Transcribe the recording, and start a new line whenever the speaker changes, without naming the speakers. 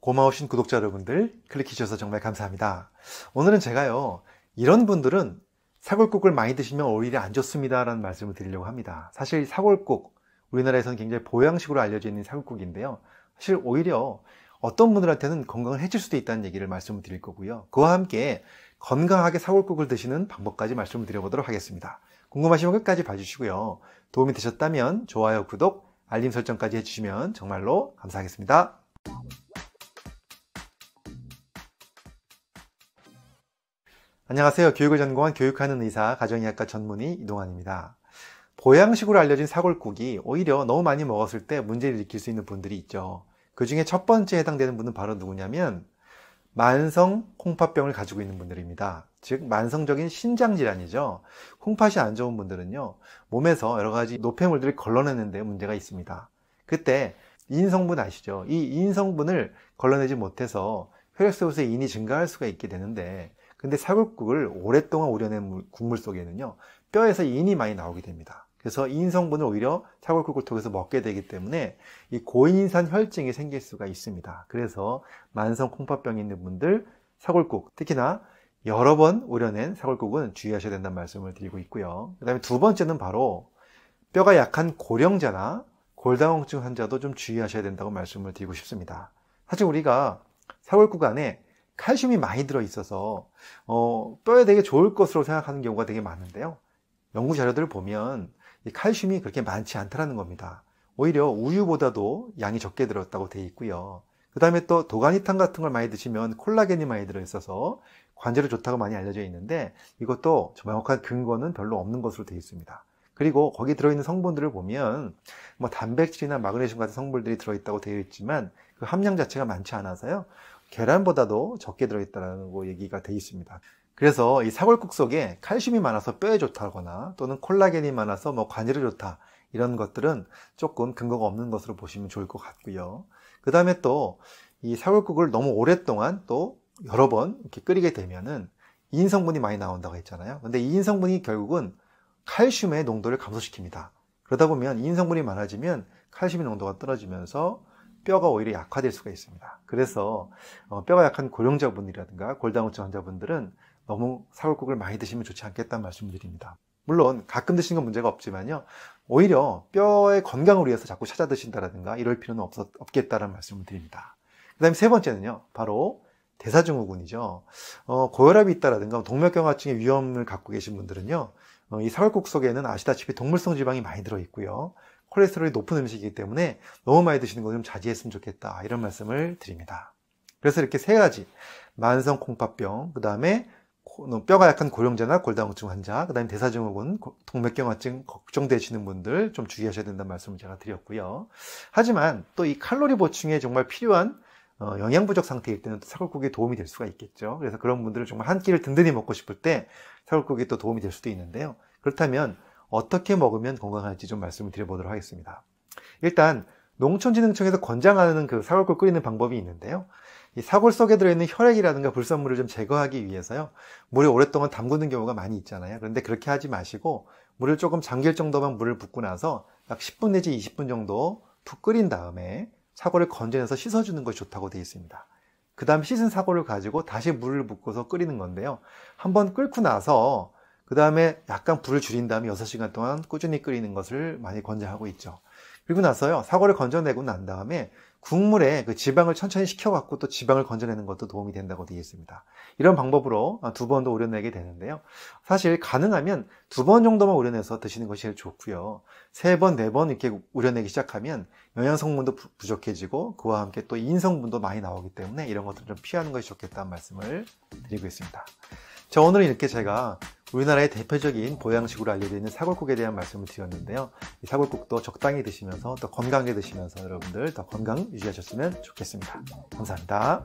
고마우신 구독자 여러분들 클릭해 주셔서 정말 감사합니다. 오늘은 제가요, 이런 분들은 사골국을 많이 드시면 오히려 안 좋습니다라는 말씀을 드리려고 합니다. 사실 사골국, 우리나라에서는 굉장히 보양식으로 알려져 있는 사골국인데요. 사실 오히려 어떤 분들한테는 건강을 해칠 수도 있다는 얘기를 말씀을 드릴 거고요. 그와 함께 건강하게 사골국을 드시는 방법까지 말씀을 드려보도록 하겠습니다. 궁금하시면 끝까지 봐주시고요. 도움이 되셨다면 좋아요, 구독, 알림 설정까지 해주시면 정말로 감사하겠습니다. 안녕하세요. 교육을 전공한 교육하는 의사 가정의학과 전문의 이동환입니다. 보양식으로 알려진 사골국이 오히려 너무 많이 먹었을 때 문제를 일으킬 수 있는 분들이 있죠. 그 중에 첫 번째 해당되는 분은 바로 누구냐면 만성 홍파병을 가지고 있는 분들입니다. 즉 만성적인 신장 질환이죠. 홍팥이안 좋은 분들은요. 몸에서 여러 가지 노폐물들을 걸러내는데 문제가 있습니다. 그때 인성분 아시죠? 이 인성분을 걸러내지 못해서 혈액 속에의 인이 증가할 수가 있게 되는데 근데 사골국을 오랫동안 우려낸 국물 속에는요 뼈에서 인이 많이 나오게 됩니다. 그래서 인 성분을 오히려 사골국을 통해서 먹게 되기 때문에 이 고인산 혈증이 생길 수가 있습니다. 그래서 만성 콩팥병이 있는 분들 사골국 특히나 여러 번 우려낸 사골국은 주의하셔야 된다는 말씀을 드리고 있고요. 그 다음에 두 번째는 바로 뼈가 약한 고령자나 골다공증 환자도 좀 주의하셔야 된다고 말씀을 드리고 싶습니다. 사실 우리가 사골국 안에 칼슘이 많이 들어 있어서 어, 뼈에 되게 좋을 것으로 생각하는 경우가 되게 많은데요. 연구 자료들을 보면 칼슘이 그렇게 많지 않다라는 겁니다. 오히려 우유보다도 양이 적게 들었다고 되어 있고요. 그 다음에 또 도가니탕 같은 걸 많이 드시면 콜라겐이 많이 들어있어서 관절에 좋다고 많이 알려져 있는데 이것도 정확한 근거는 별로 없는 것으로 되어 있습니다. 그리고 거기 들어있는 성분들을 보면 뭐 단백질이나 마그네슘 같은 성분들이 들어있다고 되어 있지만 그 함량 자체가 많지 않아서요. 계란보다도 적게 들어있다고 얘기가 되어 있습니다. 그래서 이 사골국 속에 칼슘이 많아서 뼈에 좋다거나 또는 콜라겐이 많아서 뭐 관절에 좋다 이런 것들은 조금 근거가 없는 것으로 보시면 좋을 것 같고요. 그 다음에 또 이 사골국을 너무 오랫동안 또 여러 번 이렇게 끓이게 되면은 이인 성분이 많이 나온다고 했잖아요. 근데 이인 성분이 결국은 칼슘의 농도를 감소시킵니다. 그러다 보면 이인 성분이 많아지면 칼슘의 농도가 떨어지면서 뼈가 오히려 약화될 수가 있습니다. 그래서 어, 뼈가 약한 고령자분이라든가 골다공증 환자분들은 너무 사골국을 많이 드시면 좋지 않겠다는 말씀을 드립니다. 물론 가끔 드시는 건 문제가 없지만요. 오히려 뼈의 건강을 위해서 자꾸 찾아 드신다라든가 이럴 필요는 없 없겠다는 말씀을 드립니다. 그 다음에 세 번째는요. 바로 대사증후군이죠. 어, 고혈압이 있다라든가 동맥경화증의 위험을 갖고 계신 분들은요. 어, 이 사골국 속에는 아시다시피 동물성 지방이 많이 들어있고요. 콜레스테롤이 높은 음식이기 때문에 너무 많이 드시는 거좀 자제했으면 좋겠다 이런 말씀을 드립니다. 그래서 이렇게 세 가지 만성 콩팥병 그 다음에 뼈가 약한 고령자나 골다공증 환자, 그 다음에 대사증후군, 동맥경화증 걱정되시는 분들 좀 주의하셔야 된다는 말씀을 제가 드렸고요. 하지만 또 이 칼로리 보충에 정말 필요한 어, 영양 부족 상태일 때는 사골국이 도움이 될 수가 있겠죠. 그래서 그런 분들을 정말 한 끼를 든든히 먹고 싶을 때 사골국이 또 도움이 될 수도 있는데요. 그렇다면 어떻게 먹으면 건강할지 좀 말씀을 드려보도록 하겠습니다. 일단 농촌진흥청에서 권장하는 그 사골국 끓이는 방법이 있는데요. 이 사골 속에 들어있는 혈액이라든가 불순물을 좀 제거하기 위해서요. 물에 오랫동안 담그는 경우가 많이 있잖아요. 그런데 그렇게 하지 마시고 물을 조금 잠길 정도만 물을 붓고 나서 약 10분 내지 20분 정도 푹 끓인 다음에 사골을 건져내서 씻어주는 것이 좋다고 되어 있습니다. 그 다음 씻은 사골을 가지고 다시 물을 붓고서 끓이는 건데요. 한번 끓고 나서 그 다음에 약간 불을 줄인 다음에 6시간 동안 꾸준히 끓이는 것을 많이 권장하고 있죠. 그리고 나서요, 사과를 건져내고 난 다음에 국물에 그 지방을 천천히 식혀갖고 또 지방을 건져내는 것도 도움이 된다고 되어 있습니다. 이런 방법으로 어, 두 번도 우려내게 되는데요. 사실 가능하면 두 번 정도만 우려내서 드시는 것이 제일 좋고요. 세 번, 네 번 이렇게 우려내기 시작하면 영양 성분도 부족해지고 그와 함께 또 인성분도 많이 나오기 때문에 이런 것들을 좀 피하는 것이 좋겠다는 말씀을 드리고 있습니다. 자, 오늘은 이렇게 제가 우리나라의 대표적인 보양식으로 알려져 있는 사골국에 대한 말씀을 드렸는데요. 이 사골국도 적당히 드시면서 더 건강하게 드시면서 여러분들 더 건강 유지하셨으면 좋겠습니다. 감사합니다.